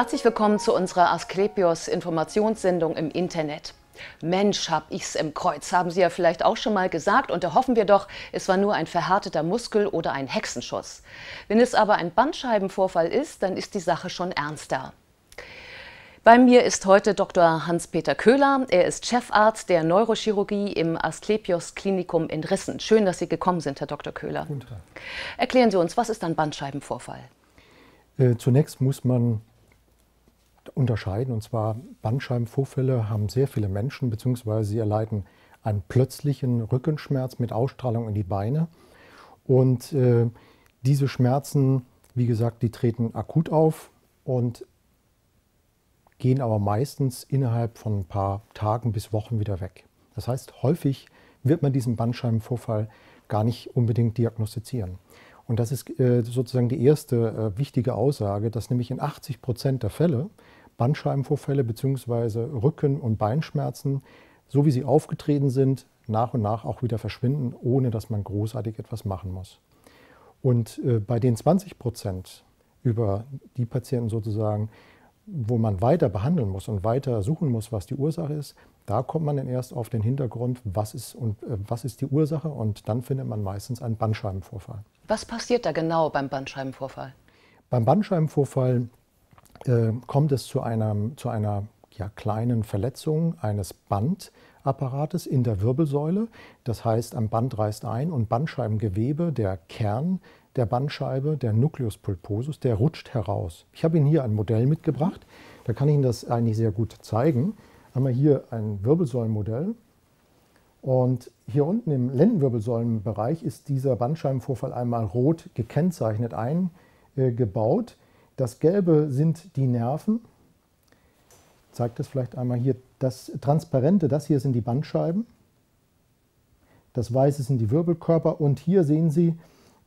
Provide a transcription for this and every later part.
Herzlich willkommen zu unserer Asklepios Informationssendung im Internet. Mensch, hab ich's im Kreuz, haben Sie ja vielleicht auch schon mal gesagt und da hoffen wir doch, es war nur ein verhärteter Muskel oder ein Hexenschuss. Wenn es aber ein Bandscheibenvorfall ist, dann ist die Sache schon ernster. Bei mir ist heute Dr. Hans-Peter Köhler. Er ist Chefarzt der Neurochirurgie im Asklepios Klinikum in Rissen. Schön, dass Sie gekommen sind, Herr Dr. Köhler. Guten Tag. Erklären Sie uns, was ist ein Bandscheibenvorfall? Äh, zunächst muss man unterscheiden. Und zwar Bandscheibenvorfälle haben sehr viele Menschen, beziehungsweise sie erleiden einen plötzlichen Rückenschmerz mit Ausstrahlung in die Beine. Und äh, diese Schmerzen, wie gesagt, die treten akut auf und gehen aber meistens innerhalb von ein paar Tagen bis Wochen wieder weg. Das heißt, häufig wird man diesen Bandscheibenvorfall gar nicht unbedingt diagnostizieren. Und das ist äh, sozusagen die erste äh, wichtige Aussage, dass nämlich in 80 Prozent der Fälle Bandscheibenvorfälle bzw. Rücken- und Beinschmerzen, so wie sie aufgetreten sind, nach und nach auch wieder verschwinden, ohne dass man großartig etwas machen muss. Und äh, bei den 20 Prozent über die Patienten sozusagen, wo man weiter behandeln muss und weiter suchen muss, was die Ursache ist, da kommt man dann erst auf den Hintergrund, was ist, und, äh, was ist die Ursache und dann findet man meistens einen Bandscheibenvorfall. Was passiert da genau beim Bandscheibenvorfall? Beim Bandscheibenvorfall äh, kommt es zu einer, zu einer ja, kleinen Verletzung eines Bandapparates in der Wirbelsäule. Das heißt, am Band reißt ein und Bandscheibengewebe, der Kern der Bandscheibe, der Nucleus pulposus, der rutscht heraus. Ich habe Ihnen hier ein Modell mitgebracht. Da kann ich Ihnen das eigentlich sehr gut zeigen. Haben wir hier ein Wirbelsäulenmodell. Und hier unten im Lendenwirbelsäulenbereich ist dieser Bandscheibenvorfall einmal rot gekennzeichnet eingebaut. Äh, das Gelbe sind die Nerven. Ich zeige das vielleicht einmal hier. Das Transparente, das hier sind die Bandscheiben. Das Weiße sind die Wirbelkörper. Und hier sehen Sie,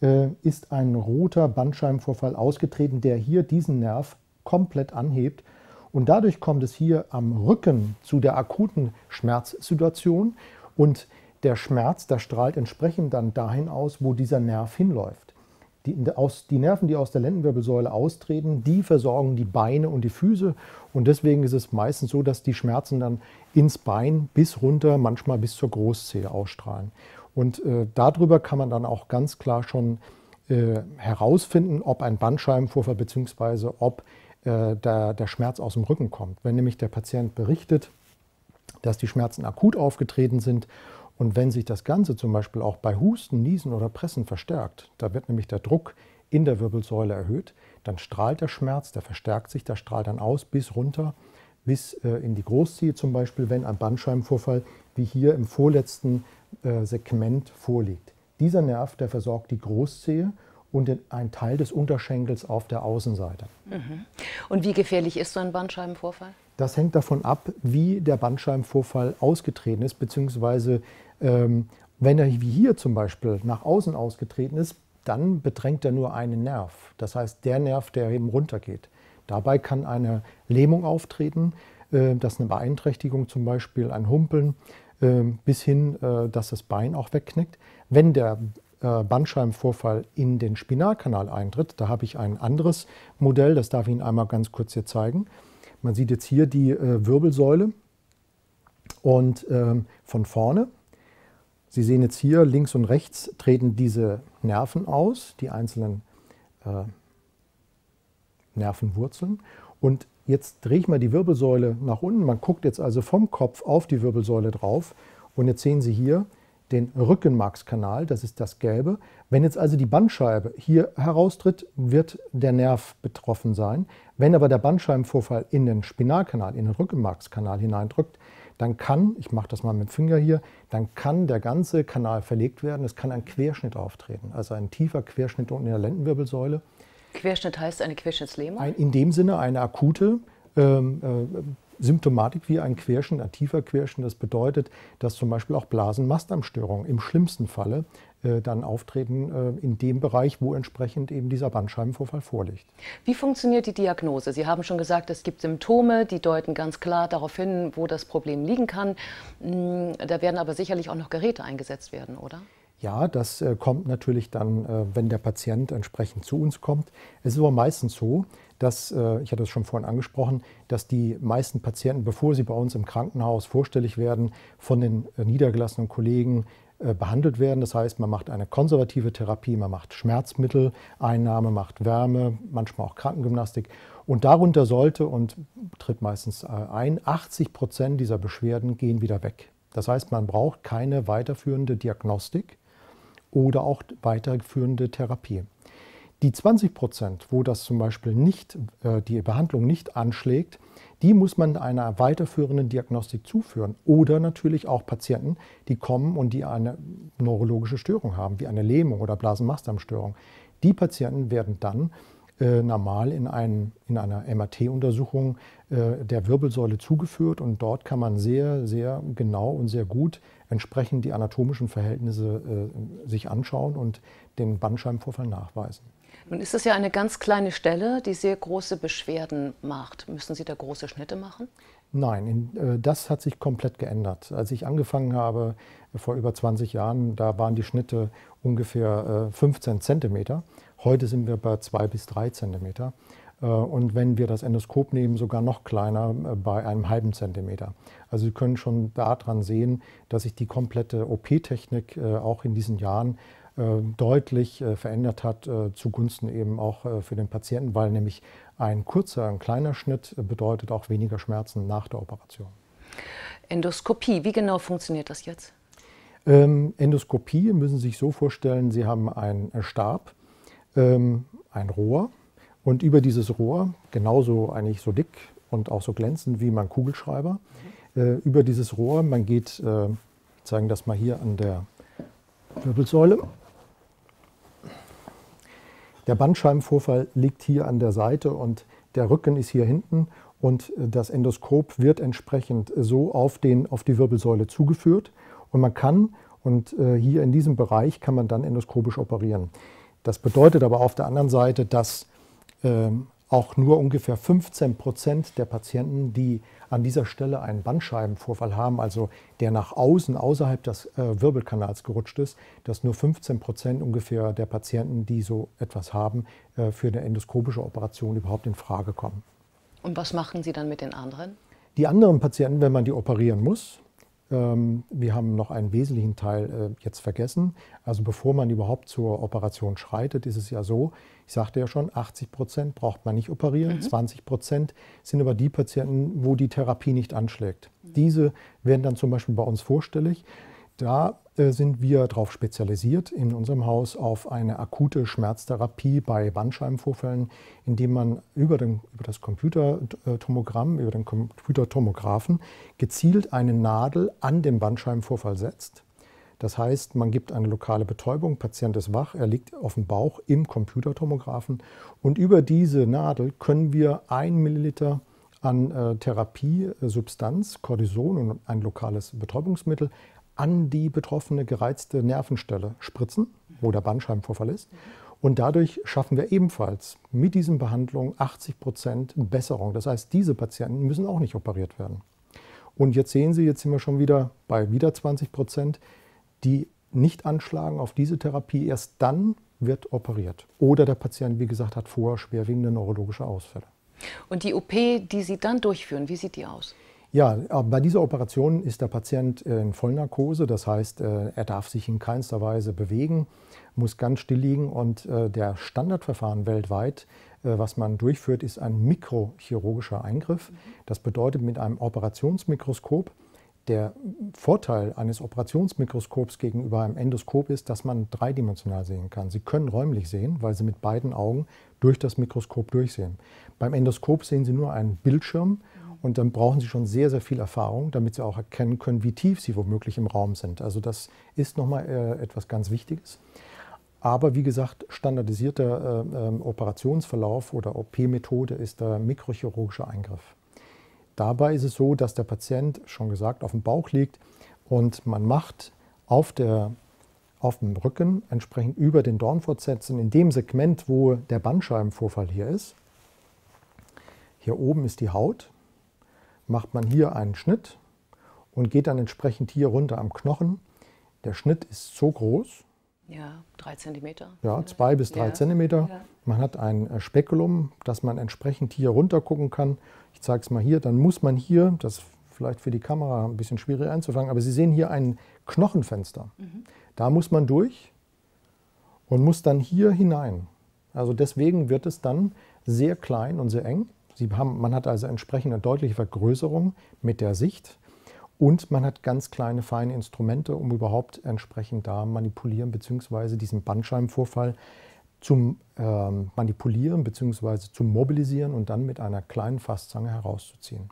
äh, ist ein roter Bandscheibenvorfall ausgetreten, der hier diesen Nerv komplett anhebt. Und dadurch kommt es hier am Rücken zu der akuten Schmerzsituation. Und der Schmerz, der strahlt entsprechend dann dahin aus, wo dieser Nerv hinläuft. Die, aus, die, Nerven, die aus der Lendenwirbelsäule austreten, die versorgen die Beine und die Füße. Und deswegen ist es meistens so, dass die Schmerzen dann ins Bein bis runter, manchmal bis zur Großzehe ausstrahlen. Und äh, darüber kann man dann auch ganz klar schon äh, herausfinden, ob ein Bandscheibenvorfall bzw. ob äh, der, der Schmerz aus dem Rücken kommt. Wenn nämlich der Patient berichtet, dass die Schmerzen akut aufgetreten sind und wenn sich das Ganze zum Beispiel auch bei Husten, Niesen oder Pressen verstärkt, da wird nämlich der Druck in der Wirbelsäule erhöht, dann strahlt der Schmerz, der verstärkt sich, der strahlt dann aus bis runter, bis äh, in die Großziehe zum Beispiel, wenn ein Bandscheibenvorfall wie hier im vorletzten äh, Segment vorliegt. Dieser Nerv, der versorgt die Großzehe und den, einen Teil des Unterschenkels auf der Außenseite. Mhm. Und wie gefährlich ist so ein Bandscheibenvorfall? Das hängt davon ab, wie der Bandscheibenvorfall ausgetreten ist, beziehungsweise ähm, wenn er wie hier zum Beispiel nach außen ausgetreten ist, dann bedrängt er nur einen Nerv. Das heißt, der Nerv, der eben runtergeht. Dabei kann eine Lähmung auftreten, äh, ist eine Beeinträchtigung zum Beispiel, ein Humpeln, äh, bis hin, äh, dass das Bein auch wegknickt. Wenn der äh, Bandscheibenvorfall in den Spinalkanal eintritt, da habe ich ein anderes Modell, das darf ich Ihnen einmal ganz kurz hier zeigen. Man sieht jetzt hier die äh, Wirbelsäule und ähm, von vorne. Sie sehen jetzt hier links und rechts treten diese Nerven aus, die einzelnen äh, Nervenwurzeln. Und jetzt drehe ich mal die Wirbelsäule nach unten. Man guckt jetzt also vom Kopf auf die Wirbelsäule drauf. Und jetzt sehen Sie hier, den Rückenmarkskanal, das ist das Gelbe. Wenn jetzt also die Bandscheibe hier heraustritt, wird der Nerv betroffen sein. Wenn aber der Bandscheibenvorfall in den Spinalkanal, in den Rückenmarkskanal hineindrückt, dann kann, ich mache das mal mit dem Finger hier, dann kann der ganze Kanal verlegt werden. Es kann ein Querschnitt auftreten, also ein tiefer Querschnitt unten in der Lendenwirbelsäule. Querschnitt heißt eine Querschnittslähmung? Ein, in dem Sinne eine akute ähm, äh, Symptomatik wie ein Querschnitt, ein tiefer Querschnitt. Das bedeutet, dass zum Beispiel auch Blasenmastarmstörungen im schlimmsten Falle äh, dann auftreten äh, in dem Bereich, wo entsprechend eben dieser Bandscheibenvorfall vorliegt. Wie funktioniert die Diagnose? Sie haben schon gesagt, es gibt Symptome, die deuten ganz klar darauf hin, wo das Problem liegen kann. Mm, da werden aber sicherlich auch noch Geräte eingesetzt werden, oder? Ja, das äh, kommt natürlich dann, äh, wenn der Patient entsprechend zu uns kommt. Es ist aber meistens so, dass, äh, ich hatte es schon vorhin angesprochen, dass die meisten Patienten, bevor sie bei uns im Krankenhaus vorstellig werden, von den äh, niedergelassenen Kollegen äh, behandelt werden. Das heißt, man macht eine konservative Therapie, man macht Schmerzmittel, Einnahme, macht Wärme, manchmal auch Krankengymnastik. Und darunter sollte und tritt meistens ein, 80 Prozent dieser Beschwerden gehen wieder weg. Das heißt, man braucht keine weiterführende Diagnostik oder auch weiterführende Therapie. Die 20 Prozent, wo das zum Beispiel nicht, äh, die Behandlung nicht anschlägt, die muss man einer weiterführenden Diagnostik zuführen. Oder natürlich auch Patienten, die kommen und die eine neurologische Störung haben, wie eine Lähmung oder Blasenmastdarmstörung. Die Patienten werden dann äh, normal in, ein, in einer MRT-Untersuchung äh, der Wirbelsäule zugeführt und dort kann man sehr, sehr genau und sehr gut entsprechend die anatomischen Verhältnisse äh, sich anschauen und den Bandscheibenvorfall nachweisen. Nun ist es ja eine ganz kleine Stelle, die sehr große Beschwerden macht. Müssen Sie da große Schnitte machen? Nein, äh, das hat sich komplett geändert. Als ich angefangen habe, äh, vor über 20 Jahren, da waren die Schnitte ungefähr 15 äh, Zentimeter. Heute sind wir bei zwei bis drei Zentimeter. Äh, und wenn wir das Endoskop nehmen, sogar noch kleiner, äh, bei einem halben Zentimeter. Also Sie können schon daran sehen, dass sich die komplette OP-Technik äh, auch in diesen Jahren deutlich verändert hat, zugunsten eben auch für den Patienten, weil nämlich ein kurzer, ein kleiner Schnitt bedeutet auch weniger Schmerzen nach der Operation. Endoskopie, wie genau funktioniert das jetzt? Ähm, Endoskopie müssen Sie sich so vorstellen, Sie haben einen Stab, ähm, ein Rohr und über dieses Rohr, genauso eigentlich so dick und auch so glänzend wie mein Kugelschreiber, äh, über dieses Rohr, man geht, äh, zeigen das mal hier an der Wirbelsäule, der Bandscheibenvorfall liegt hier an der Seite und der Rücken ist hier hinten und äh, das Endoskop wird entsprechend so auf, den, auf die Wirbelsäule zugeführt und man kann und äh, hier in diesem Bereich kann man dann endoskopisch operieren. Das bedeutet aber auf der anderen Seite, dass ähm, auch nur ungefähr 15 Prozent der Patienten, die an dieser Stelle einen Bandscheibenvorfall haben, also der nach außen, außerhalb des äh, Wirbelkanals gerutscht ist, dass nur 15 Prozent ungefähr der Patienten, die so etwas haben, äh, für eine endoskopische Operation überhaupt in Frage kommen. Und was machen Sie dann mit den anderen? Die anderen Patienten, wenn man die operieren muss, ähm, wir haben noch einen wesentlichen Teil äh, jetzt vergessen. Also bevor man überhaupt zur Operation schreitet, ist es ja so, ich sagte ja schon, 80 Prozent braucht man nicht operieren, mhm. 20 Prozent sind aber die Patienten, wo die Therapie nicht anschlägt. Diese werden dann zum Beispiel bei uns vorstellig. Da sind wir darauf spezialisiert in unserem Haus auf eine akute Schmerztherapie bei Bandscheibenvorfällen, indem man über, den, über das Computertomogramm, über den Computertomographen gezielt eine Nadel an den Bandscheibenvorfall setzt. Das heißt, man gibt eine lokale Betäubung, Patient ist wach, er liegt auf dem Bauch im Computertomographen und über diese Nadel können wir ein Milliliter an äh, Therapiesubstanz, äh, Cortison und ein lokales Betäubungsmittel an die betroffene gereizte Nervenstelle spritzen, wo der Bandscheibenvorfall ist. Und dadurch schaffen wir ebenfalls mit diesen Behandlungen 80 Prozent Besserung. Das heißt, diese Patienten müssen auch nicht operiert werden. Und jetzt sehen Sie, jetzt sind wir schon wieder bei wieder 20 Prozent, die nicht anschlagen auf diese Therapie. Erst dann wird operiert. Oder der Patient, wie gesagt, hat vorher schwerwiegende neurologische Ausfälle. Und die OP, die Sie dann durchführen, wie sieht die aus? Ja, bei dieser Operation ist der Patient in Vollnarkose, das heißt, äh, er darf sich in keinster Weise bewegen, muss ganz still liegen und äh, der Standardverfahren weltweit, äh, was man durchführt, ist ein mikrochirurgischer Eingriff. Das bedeutet mit einem Operationsmikroskop. Der Vorteil eines Operationsmikroskops gegenüber einem Endoskop ist, dass man dreidimensional sehen kann. Sie können räumlich sehen, weil Sie mit beiden Augen durch das Mikroskop durchsehen. Beim Endoskop sehen Sie nur einen Bildschirm und dann brauchen Sie schon sehr, sehr viel Erfahrung, damit Sie auch erkennen können, wie tief Sie womöglich im Raum sind. Also das ist nochmal äh, etwas ganz Wichtiges. Aber wie gesagt, standardisierter äh, äh, Operationsverlauf oder OP-Methode ist der mikrochirurgische Eingriff. Dabei ist es so, dass der Patient, schon gesagt, auf dem Bauch liegt und man macht auf, der, auf dem Rücken entsprechend über den Dornfortsätzen in dem Segment, wo der Bandscheibenvorfall hier ist. Hier oben ist die Haut, macht man hier einen Schnitt und geht dann entsprechend hier runter am Knochen. Der Schnitt ist so groß. Ja, drei Zentimeter. Ja, zwei bis drei ja. Zentimeter. Ja. Man hat ein äh, Spekulum, dass man entsprechend hier runter gucken kann. Ich zeige es mal hier. Dann muss man hier, das ist vielleicht für die Kamera ein bisschen schwierig einzufangen, aber Sie sehen hier ein Knochenfenster. Mhm. Da muss man durch und muss dann hier hinein. Also deswegen wird es dann sehr klein und sehr eng haben, man hat also entsprechend eine deutliche Vergrößerung mit der Sicht und man hat ganz kleine, feine Instrumente, um überhaupt entsprechend da manipulieren bzw. diesen Bandscheibenvorfall zum äh, Manipulieren bzw. zu mobilisieren und dann mit einer kleinen Fasszange herauszuziehen.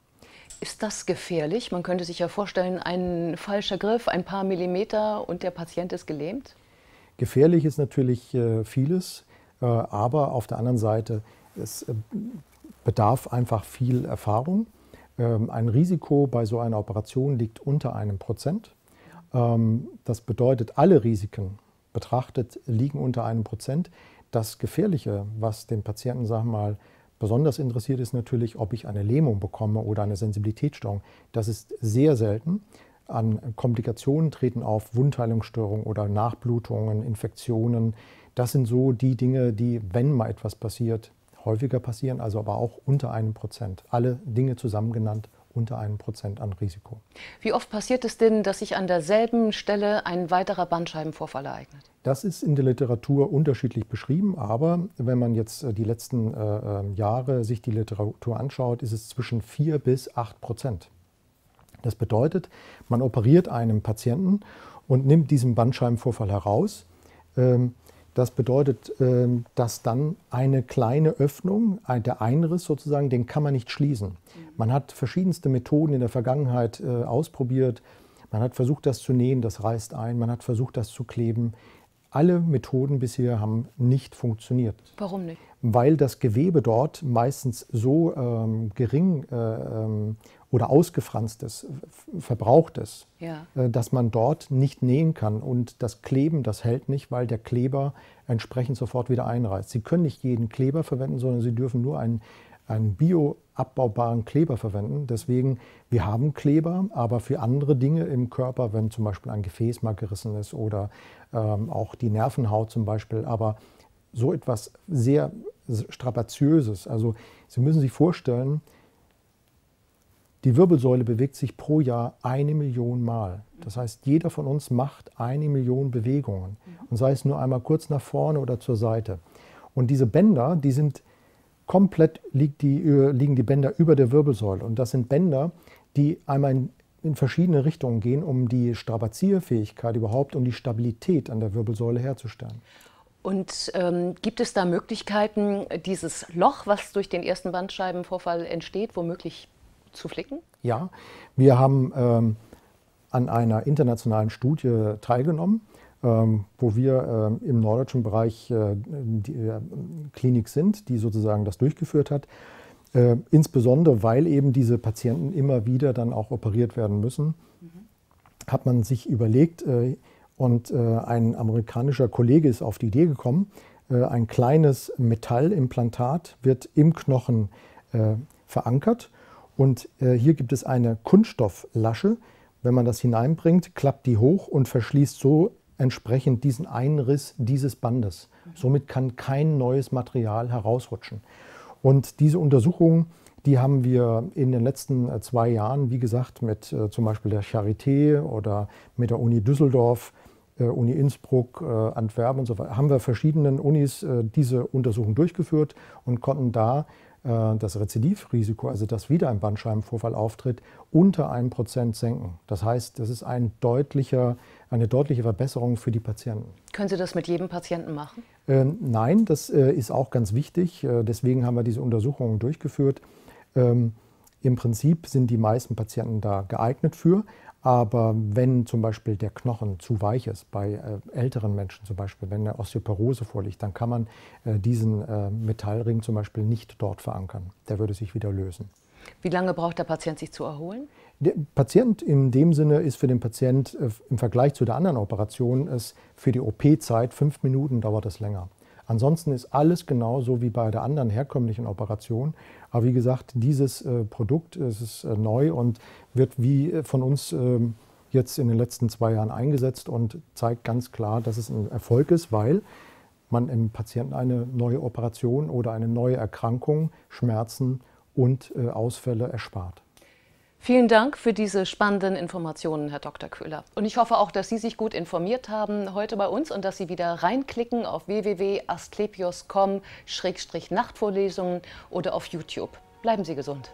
Ist das gefährlich? Man könnte sich ja vorstellen, ein falscher Griff, ein paar Millimeter und der Patient ist gelähmt? Gefährlich ist natürlich äh, vieles, äh, aber auf der anderen Seite, es äh, bedarf einfach viel Erfahrung. Ähm, ein Risiko bei so einer Operation liegt unter einem Prozent. Ähm, das bedeutet, alle Risiken betrachtet liegen unter einem Prozent. Das Gefährliche, was den Patienten, sagen mal, besonders interessiert, ist natürlich, ob ich eine Lähmung bekomme oder eine Sensibilitätsstörung. Das ist sehr selten. An Komplikationen treten auf Wundheilungsstörungen oder Nachblutungen, Infektionen. Das sind so die Dinge, die, wenn mal etwas passiert, häufiger passieren, also aber auch unter einem Prozent. Alle Dinge zusammen genannt unter einem Prozent an Risiko. Wie oft passiert es denn, dass sich an derselben Stelle ein weiterer Bandscheibenvorfall ereignet? Das ist in der Literatur unterschiedlich beschrieben, aber wenn man jetzt äh, die letzten äh, ähm, Jahre sich die Literatur anschaut, ist es zwischen 4 bis 8 Prozent. Das bedeutet, man operiert einem Patienten und nimmt diesen Bandscheibenvorfall heraus. Ähm, das bedeutet, ähm, dass dann eine kleine Öffnung, der Einriss sozusagen, den kann man nicht schließen. Mhm. Man hat verschiedenste Methoden in der Vergangenheit äh, ausprobiert. Man hat versucht, das zu nähen, das reißt ein. Man hat versucht, das zu kleben. Alle Methoden bisher haben nicht funktioniert. Warum nicht? Weil das Gewebe dort meistens so ähm, gering äh, ähm, oder ausgefranstes, äh, verbrauchtes, ja. äh, dass man dort nicht nähen kann. Und das Kleben, das hält nicht, weil der Kleber entsprechend sofort wieder einreißt. Sie können nicht jeden Kleber verwenden, sondern Sie dürfen nur einen, einen bio Kleber verwenden. Deswegen, wir haben Kleber, aber für andere Dinge im Körper, wenn zum Beispiel ein Gefäß mal gerissen ist oder ähm, auch die Nervenhaut zum Beispiel, aber so etwas sehr strapaziöses. Also Sie müssen sich vorstellen, die Wirbelsäule bewegt sich pro Jahr eine Million Mal. Das heißt, jeder von uns macht eine Million Bewegungen. Und sei es nur einmal kurz nach vorne oder zur Seite. Und diese Bänder, die sind komplett, liegt die, äh, liegen die Bänder über der Wirbelsäule. Und das sind Bänder, die einmal in, in verschiedene Richtungen gehen, um die Strapazierfähigkeit überhaupt, um die Stabilität an der Wirbelsäule herzustellen. Und ähm, gibt es da Möglichkeiten, dieses Loch, was durch den ersten Bandscheibenvorfall entsteht, womöglich zu flicken? Ja, wir haben ähm, an einer internationalen Studie teilgenommen, ähm, wo wir ähm, im norddeutschen Bereich äh, die äh, Klinik sind, die sozusagen das durchgeführt hat. Äh, insbesondere, weil eben diese Patienten immer wieder dann auch operiert werden müssen, mhm. hat man sich überlegt, äh, und äh, ein amerikanischer Kollege ist auf die Idee gekommen, äh, ein kleines Metallimplantat wird im Knochen verankert und äh, hier gibt es eine Kunststofflasche. Wenn man das hineinbringt, klappt die hoch und verschließt so entsprechend diesen Einriss dieses Bandes. Somit kann kein neues Material herausrutschen. Und diese Untersuchungen, die haben wir in den letzten äh, zwei Jahren, wie gesagt, mit äh, zum Beispiel der Charité oder mit der Uni Düsseldorf, äh, Uni Innsbruck, äh, Antwerpen und so weiter, haben wir verschiedenen Unis äh, diese Untersuchungen durchgeführt und konnten da äh, das Rezidivrisiko, also dass wieder ein Bandscheibenvorfall auftritt, unter 1% senken. Das heißt, das ist ein deutlicher, eine deutliche Verbesserung für die Patienten. Können Sie das mit jedem Patienten machen? Ähm, nein, das äh, ist auch ganz wichtig. Äh, deswegen haben wir diese Untersuchungen durchgeführt. Ähm, Im Prinzip sind die meisten Patienten da geeignet für. Aber wenn zum Beispiel der Knochen zu weich ist, bei äh, älteren Menschen zum Beispiel, wenn eine Osteoporose vorliegt, dann kann man äh, diesen äh, Metallring zum Beispiel nicht dort verankern. Der würde sich wieder lösen. Wie lange braucht der Patient sich zu erholen? Der Patient in dem Sinne ist für den Patient im Vergleich zu der anderen Operation ist für die OP-Zeit fünf Minuten dauert es länger. Ansonsten ist alles genauso wie bei der anderen herkömmlichen Operation. Aber wie gesagt, dieses äh, Produkt ist äh, neu und wird wie äh, von uns ähm, jetzt in den letzten zwei Jahren eingesetzt und zeigt ganz klar, dass es ein Erfolg ist, weil man im Patienten eine neue Operation oder eine neue Erkrankung, Schmerzen und äh, Ausfälle erspart. Vielen Dank für diese spannenden Informationen, Herr Dr. Köhler. Und ich hoffe auch, dass Sie sich gut informiert haben heute bei uns und dass Sie wieder reinklicken auf www.asklepios.com-nachtvorlesungen oder auf YouTube. Bleiben Sie gesund.